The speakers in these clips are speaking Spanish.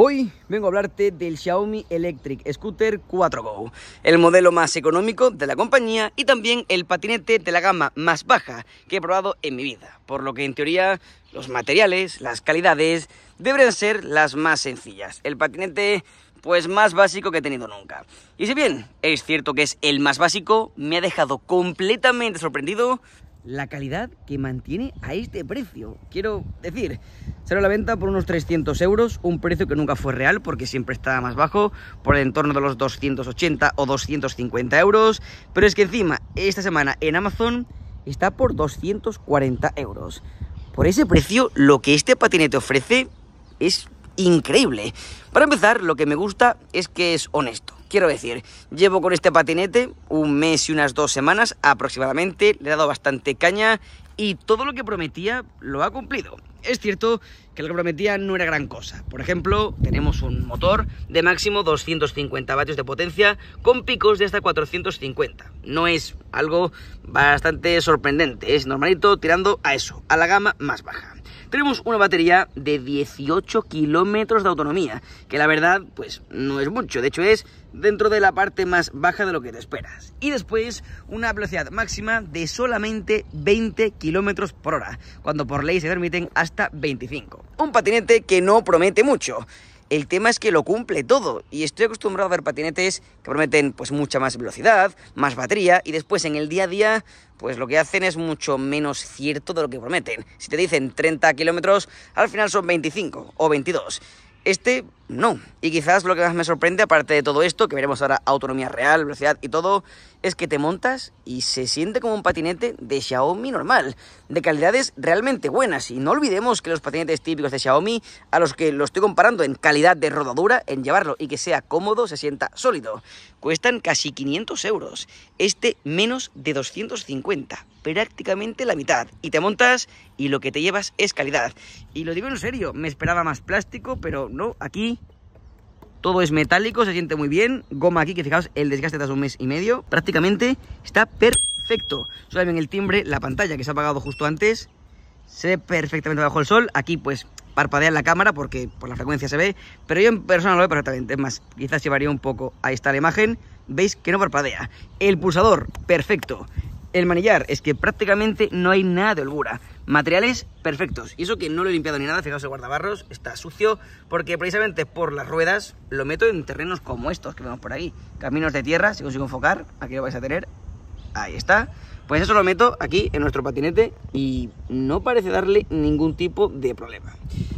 Hoy vengo a hablarte del Xiaomi Electric Scooter 4Go, el modelo más económico de la compañía y también el patinete de la gama más baja que he probado en mi vida, por lo que en teoría los materiales, las calidades deberían ser las más sencillas. El patinete pues más básico que he tenido nunca. Y si bien es cierto que es el más básico, me ha dejado completamente sorprendido la calidad que mantiene a este precio. Quiero decir, Salió la venta por unos 300 euros, un precio que nunca fue real porque siempre estaba más bajo, por el entorno de los 280 o 250 euros. Pero es que encima, esta semana en Amazon está por 240 euros. Por ese precio, lo que este patinete ofrece es increíble. Para empezar, lo que me gusta es que es honesto. Quiero decir, llevo con este patinete un mes y unas dos semanas aproximadamente, le he dado bastante caña y todo lo que prometía lo ha cumplido. Es cierto que lo que prometía no era gran cosa. Por ejemplo, tenemos un motor de máximo 250 vatios de potencia con picos de hasta 450. No es algo bastante sorprendente, es normalito tirando a eso, a la gama más baja tenemos una batería de 18 kilómetros de autonomía, que la verdad, pues no es mucho, de hecho es dentro de la parte más baja de lo que te esperas. Y después, una velocidad máxima de solamente 20 kilómetros por hora, cuando por ley se permiten hasta 25. Un patinete que no promete mucho. El tema es que lo cumple todo y estoy acostumbrado a ver patinetes que prometen pues mucha más velocidad, más batería y después en el día a día pues lo que hacen es mucho menos cierto de lo que prometen. Si te dicen 30 kilómetros, al final son 25 o 22. Este no. Y quizás lo que más me sorprende, aparte de todo esto, que veremos ahora autonomía real, velocidad y todo, es que te montas y se siente como un patinete de Xiaomi normal, de calidades realmente buenas. Y no olvidemos que los patinetes típicos de Xiaomi, a los que lo estoy comparando en calidad de rodadura, en llevarlo y que sea cómodo, se sienta sólido, cuestan casi 500 euros. Este menos de 250 prácticamente la mitad. Y te montas y lo que te llevas es calidad. Y lo digo en serio, me esperaba más plástico, pero no, aquí todo es metálico, se siente muy bien. Goma aquí, que fijaos, el desgaste tras un mes y medio. Prácticamente está perfecto. Solo en el timbre, la pantalla que se ha apagado justo antes. Se ve perfectamente bajo el sol. Aquí, pues, parpadea la cámara porque por la frecuencia se ve. Pero yo en persona lo veo perfectamente. Es más, quizás llevaría un poco. Ahí está la imagen. Veis que no parpadea. El pulsador, perfecto. El manillar, es que prácticamente no hay nada de holgura. Materiales perfectos. Y eso que no lo he limpiado ni nada, fijaos el guardabarros, está sucio, porque precisamente por las ruedas lo meto en terrenos como estos que vemos por aquí Caminos de tierra, si consigo enfocar, aquí lo vais a tener. Ahí está. Pues eso lo meto aquí en nuestro patinete y no parece darle ningún tipo de problema.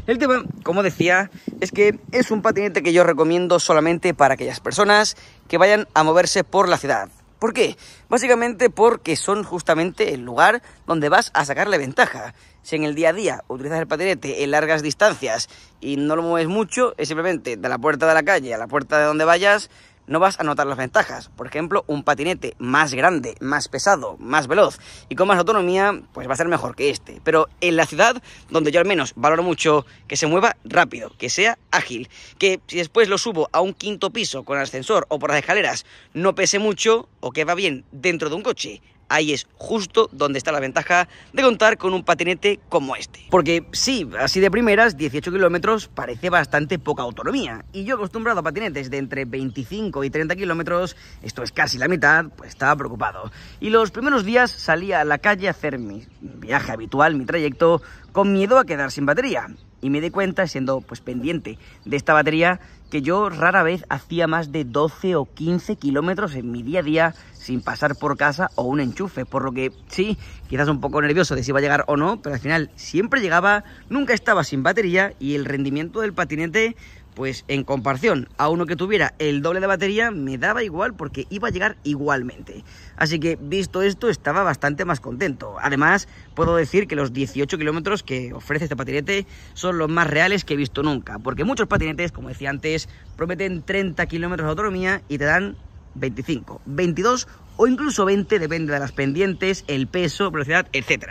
El tema, como decía, es que es un patinete que yo recomiendo solamente para aquellas personas que vayan a moverse por la ciudad ¿Por qué? Básicamente porque son justamente el lugar donde vas a sacarle ventaja. Si en el día a día utilizas el patinete en largas distancias y no lo mueves mucho, es simplemente de la puerta de la calle a la puerta de donde vayas, no vas a notar las ventajas. Por ejemplo, un patinete más grande, más pesado, más veloz y con más autonomía, pues va a ser mejor que este. Pero en la ciudad, donde yo al menos valoro mucho que se mueva rápido, que sea ágil, que si después lo subo a un quinto piso con ascensor o por las escaleras, no pese mucho o que va bien dentro de un coche ahí es justo donde está la ventaja de contar con un patinete como este. Porque sí, así de primeras, 18 kilómetros parece bastante poca autonomía. Y yo acostumbrado a patinetes de entre 25 y 30 kilómetros, esto es casi la mitad, pues estaba preocupado. Y los primeros días salía a la calle a hacer mi viaje habitual, mi trayecto, con miedo a quedar sin batería y me di cuenta, siendo pues pendiente de esta batería, que yo rara vez hacía más de 12 o 15 kilómetros en mi día a día sin pasar por casa o un enchufe, por lo que sí, quizás un poco nervioso de si iba a llegar o no, pero al final siempre llegaba, nunca estaba sin batería y el rendimiento del patinete pues en comparación a uno que tuviera el doble de batería, me daba igual porque iba a llegar igualmente. Así que visto esto, estaba bastante más contento. Además, puedo decir que los 18 kilómetros que ofrece este patinete son los más reales que he visto nunca, porque muchos patinetes, como decía antes, prometen 30 kilómetros de autonomía y te dan 25, 22 o incluso 20, depende de las pendientes, el peso, velocidad, etc.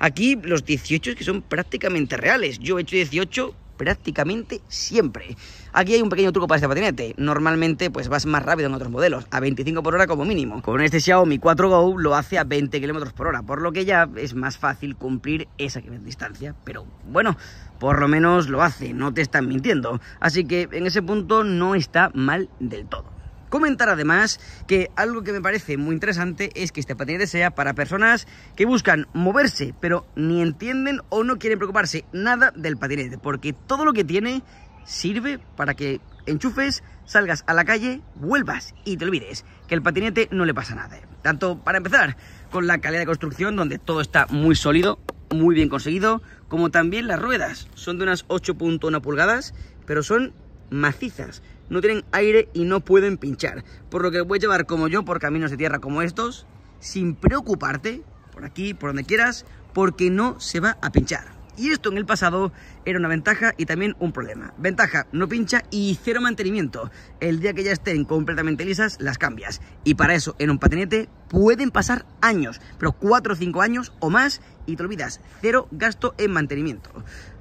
Aquí los 18 es que son prácticamente reales. Yo he hecho 18 prácticamente siempre. Aquí hay un pequeño truco para este patinete. Normalmente pues vas más rápido en otros modelos, a 25 por hora como mínimo. Con este Xiaomi 4 Go lo hace a 20 km por hora, por lo que ya es más fácil cumplir esa distancia. Pero bueno, por lo menos lo hace, no te están mintiendo. Así que en ese punto no está mal del todo. Comentar además que algo que me parece muy interesante es que este patinete sea para personas que buscan moverse, pero ni entienden o no quieren preocuparse nada del patinete, porque todo lo que tiene sirve para que enchufes, salgas a la calle, vuelvas y te olvides que el patinete no le pasa nada. Tanto para empezar con la calidad de construcción, donde todo está muy sólido, muy bien conseguido, como también las ruedas. Son de unas 8.1 pulgadas, pero son macizas, no tienen aire y no pueden pinchar, por lo que voy a llevar como yo por caminos de tierra como estos, sin preocuparte, por aquí, por donde quieras, porque no se va a pinchar. Y esto en el pasado era una ventaja y también un problema. Ventaja, no pincha y cero mantenimiento. El día que ya estén completamente lisas, las cambias. Y para eso, en un patinete pueden pasar años, pero 4 o 5 años o más y te olvidas, cero gasto en mantenimiento.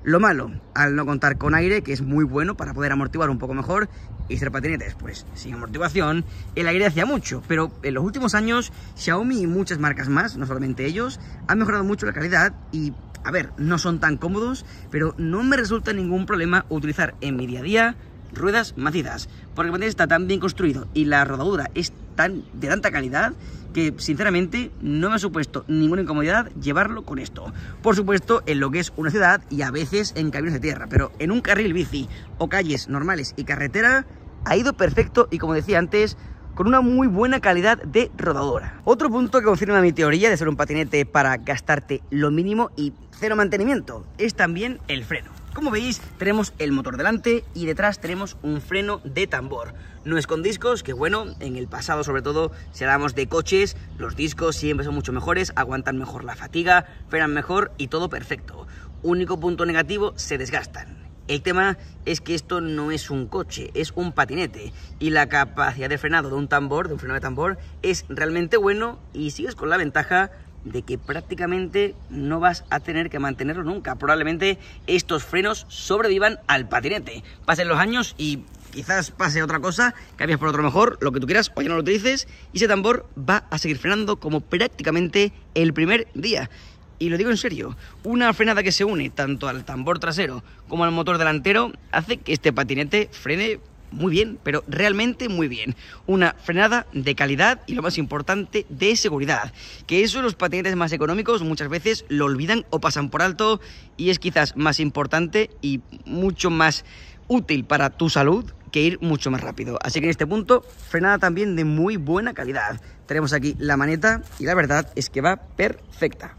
Lo malo, al no contar con aire, que es muy bueno para poder amortiguar un poco mejor y ser patinetes, pues sin amortiguación, el aire hacía mucho, pero en los últimos años Xiaomi y muchas marcas más, no solamente ellos, han mejorado mucho la calidad y a ver, no son tan cómodos, pero no me resulta ningún problema utilizar en mi día a día ruedas macizas, porque el material está tan bien construido y la rodadura es tan de tanta calidad que sinceramente no me ha supuesto ninguna incomodidad llevarlo con esto. Por supuesto, en lo que es una ciudad y a veces en caminos de tierra, pero en un carril bici o calles normales y carretera ha ido perfecto y como decía antes, con una muy buena calidad de rodadora. Otro punto que confirma mi teoría de ser un patinete para gastarte lo mínimo y cero mantenimiento es también el freno. Como veis, tenemos el motor delante y detrás tenemos un freno de tambor. No es con discos, que bueno, en el pasado sobre todo, si hablamos de coches, los discos siempre son mucho mejores, aguantan mejor la fatiga, frenan mejor y todo perfecto. Único punto negativo, se desgastan. El tema es que esto no es un coche, es un patinete y la capacidad de frenado de un tambor, de un freno de tambor, es realmente bueno y sigues con la ventaja de que prácticamente no vas a tener que mantenerlo nunca. Probablemente estos frenos sobrevivan al patinete. Pasen los años y quizás pase otra cosa, cambias por otro mejor, lo que tú quieras, o ya no lo utilices, y ese tambor va a seguir frenando como prácticamente el primer día y lo digo en serio, una frenada que se une tanto al tambor trasero como al motor delantero hace que este patinete frene muy bien, pero realmente muy bien. Una frenada de calidad y lo más importante, de seguridad. Que eso los patinetes más económicos muchas veces lo olvidan o pasan por alto y es quizás más importante y mucho más útil para tu salud que ir mucho más rápido. Así que en este punto, frenada también de muy buena calidad. Tenemos aquí la maneta y la verdad es que va perfecta.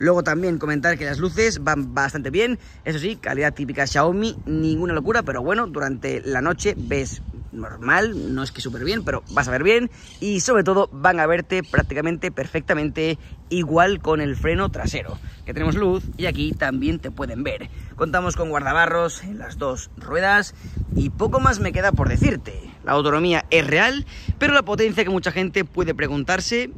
Luego también comentar que las luces van bastante bien, eso sí, calidad típica Xiaomi, ninguna locura, pero bueno, durante la noche ves normal, no es que súper bien, pero vas a ver bien y sobre todo van a verte prácticamente perfectamente igual con el freno trasero, que tenemos luz y aquí también te pueden ver. Contamos con guardabarros en las dos ruedas y poco más me queda por decirte. La autonomía es real, pero la potencia que mucha gente puede preguntarse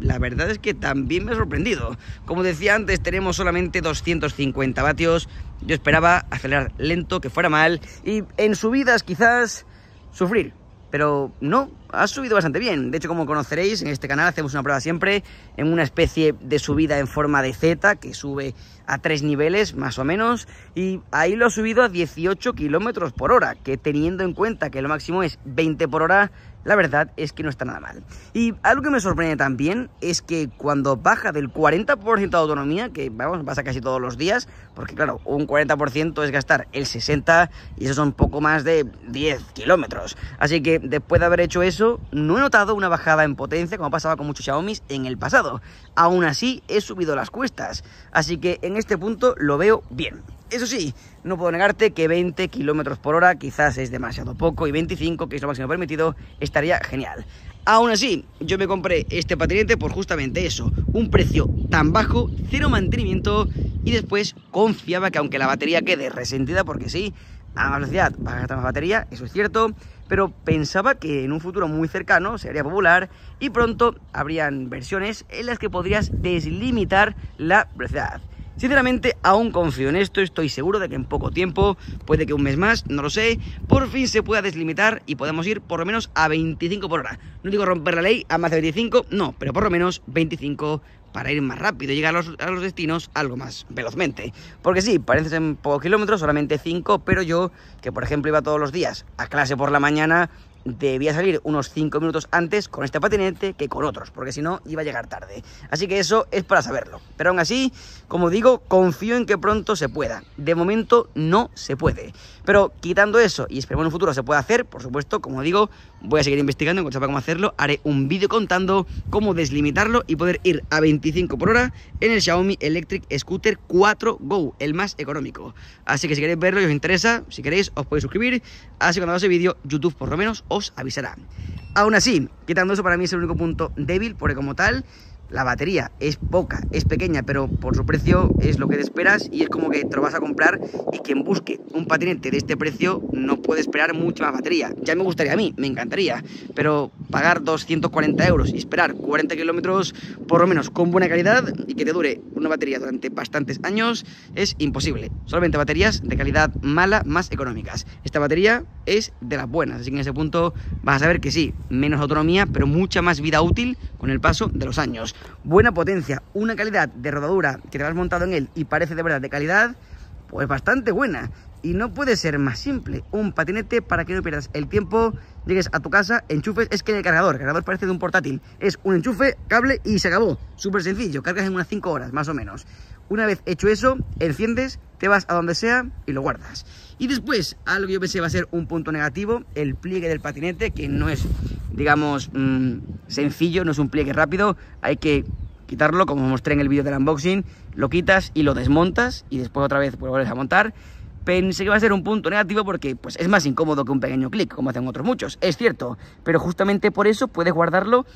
la verdad es que también me ha sorprendido. Como decía antes, tenemos solamente 250 vatios. Yo esperaba acelerar lento, que fuera mal, y en subidas quizás sufrir. Pero no, ha subido bastante bien. De hecho, como conoceréis, en este canal hacemos una prueba siempre en una especie de subida en forma de Z que sube a tres niveles más o menos. Y ahí lo ha subido a 18 kilómetros por hora, que teniendo en cuenta que lo máximo es 20 por hora, la verdad es que no está nada mal. Y algo que me sorprende también es que cuando baja del 40% de autonomía, que vamos, pasa casi todos los días, porque claro, un 40% es gastar el 60% y eso son poco más de 10 kilómetros. Así que después de haber hecho eso, no he notado una bajada en potencia como pasaba con muchos Xiaomi en el pasado. Aún así, he subido las cuestas, así que en este punto lo veo bien. Eso sí, no puedo negarte que 20 kilómetros por hora quizás es demasiado poco y 25, que es lo máximo permitido, estaría genial. Aún así, yo me compré este patinete por justamente eso, un precio tan bajo, cero mantenimiento y después confiaba que aunque la batería quede resentida, porque sí, a más velocidad va a gastar más batería, eso es cierto, pero pensaba que en un futuro muy cercano se haría popular y pronto habrían versiones en las que podrías deslimitar la velocidad. Sinceramente, aún confío en esto, estoy seguro de que en poco tiempo, puede que un mes más, no lo sé, por fin se pueda deslimitar y podamos ir por lo menos a 25 por hora. No digo romper la ley a más de 25, no, pero por lo menos 25 para ir más rápido y llegar a los, destinos algo más velozmente. Porque sí, parecen pocos kilómetros, solamente 5, pero yo, que por ejemplo iba todos los días a clase por la mañana, debía salir unos 5 minutos antes con este patinete que con otros, porque si no iba a llegar tarde. Así que eso es para saberlo. Pero aún así, como digo, confío en que pronto se pueda. De momento no se puede. Pero quitando eso, y esperemos en un futuro se pueda hacer, por supuesto, como digo, voy a seguir investigando, encontraré cómo hacerlo, haré un vídeo contando cómo deslimitarlo y poder ir a 25 por hora en el Xiaomi Electric Scooter 4 Go, el más económico. Así que si queréis verlo y os interesa, si queréis os podéis suscribir, así que cuando haga ese vídeo, YouTube por lo menos avisará. Aún así, quitando eso, para mí es el único punto débil, porque como tal, la batería es poca, es pequeña, pero por su precio es lo que te esperas y es como que te lo vas a comprar y quien busque un patinete de este precio no puede esperar mucha más batería. Ya me gustaría a mí, me encantaría, pero pagar 240 euros y esperar 40 kilómetros por lo menos con buena calidad y que te dure una batería durante bastantes años es imposible. Solamente baterías de calidad mala más económicas. Esta batería es de las buenas, así que en ese punto vas a ver que sí, menos autonomía, pero mucha más vida útil con el paso de los años buena potencia, una calidad de rodadura que te vas montado en él y parece de verdad de calidad, pues bastante buena. Y no puede ser más simple. Un patinete para que no pierdas el tiempo, llegues a tu casa, enchufes, es que el cargador, el cargador parece de un portátil. Es un enchufe, cable y se acabó. Súper sencillo, cargas en unas 5 horas, más o menos. Una vez hecho eso, enciendes, te vas a donde sea y lo guardas. Y después, algo que yo pensé va a ser un punto negativo, el pliegue del patinete, que no es, digamos... Mm, sencillo, no es un pliegue rápido, hay que quitarlo, como mostré en el vídeo del unboxing, lo quitas y lo desmontas y después otra vez pues, vuelves a montar. Pensé que va a ser un punto negativo porque pues, es más incómodo que un pequeño clic, como hacen otros muchos, es cierto, pero justamente por eso puedes guardarlo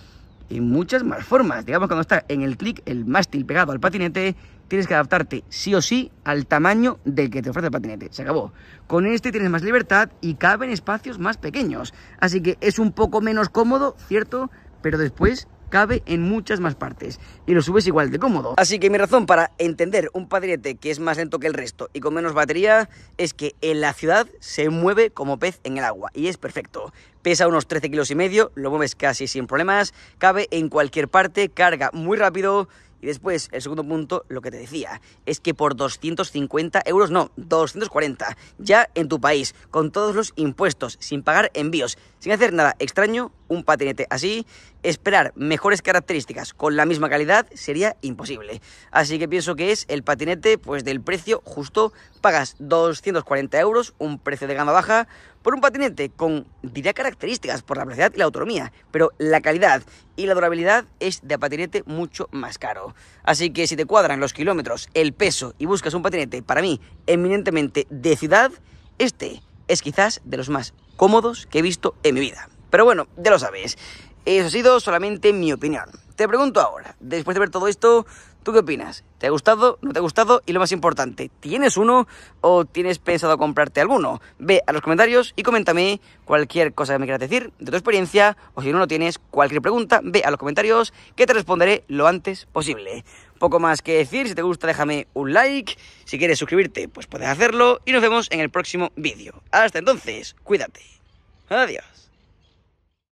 en muchas más formas. Digamos, cuando está en el clic, el mástil pegado al patinete, tienes que adaptarte sí o sí al tamaño del que te ofrece el patinete. Se acabó. Con este tienes más libertad y caben espacios más pequeños. Así que es un poco menos cómodo, cierto, pero después cabe en muchas más partes y lo subes igual de cómodo. Así que mi razón para entender un padriete que es más lento que el resto y con menos batería es que en la ciudad se mueve como pez en el agua y es perfecto. Pesa unos 13 kilos y medio, lo mueves casi sin problemas, cabe en cualquier parte, carga muy rápido y después, el segundo punto, lo que te decía, es que por 250 euros, no, 240, ya en tu país, con todos los impuestos, sin pagar envíos, sin hacer nada extraño, un patinete así, esperar mejores características con la misma calidad sería imposible. Así que pienso que es el patinete pues del precio justo. Pagas 240 euros, un precio de gama baja, por un patinete con, diría, características por la velocidad y la autonomía, pero la calidad y la durabilidad es de patinete mucho más caro. Así que si te cuadran los kilómetros, el peso y buscas un patinete, para mí, eminentemente de ciudad, este es quizás de los más cómodos que he visto en mi vida. Pero bueno, ya lo sabes. Eso ha sido solamente mi opinión. Te pregunto ahora, después de ver todo esto, ¿tú qué opinas? ¿Te ha gustado? ¿No te ha gustado? Y lo más importante, ¿tienes uno o tienes pensado comprarte alguno? Ve a los comentarios y coméntame cualquier cosa que me quieras decir de tu experiencia o si no lo tienes, cualquier pregunta, ve a los comentarios que te responderé lo antes posible. Poco más que decir, si te gusta déjame un like, si quieres suscribirte pues puedes hacerlo y nos vemos en el próximo vídeo. Hasta entonces, cuídate. Adiós.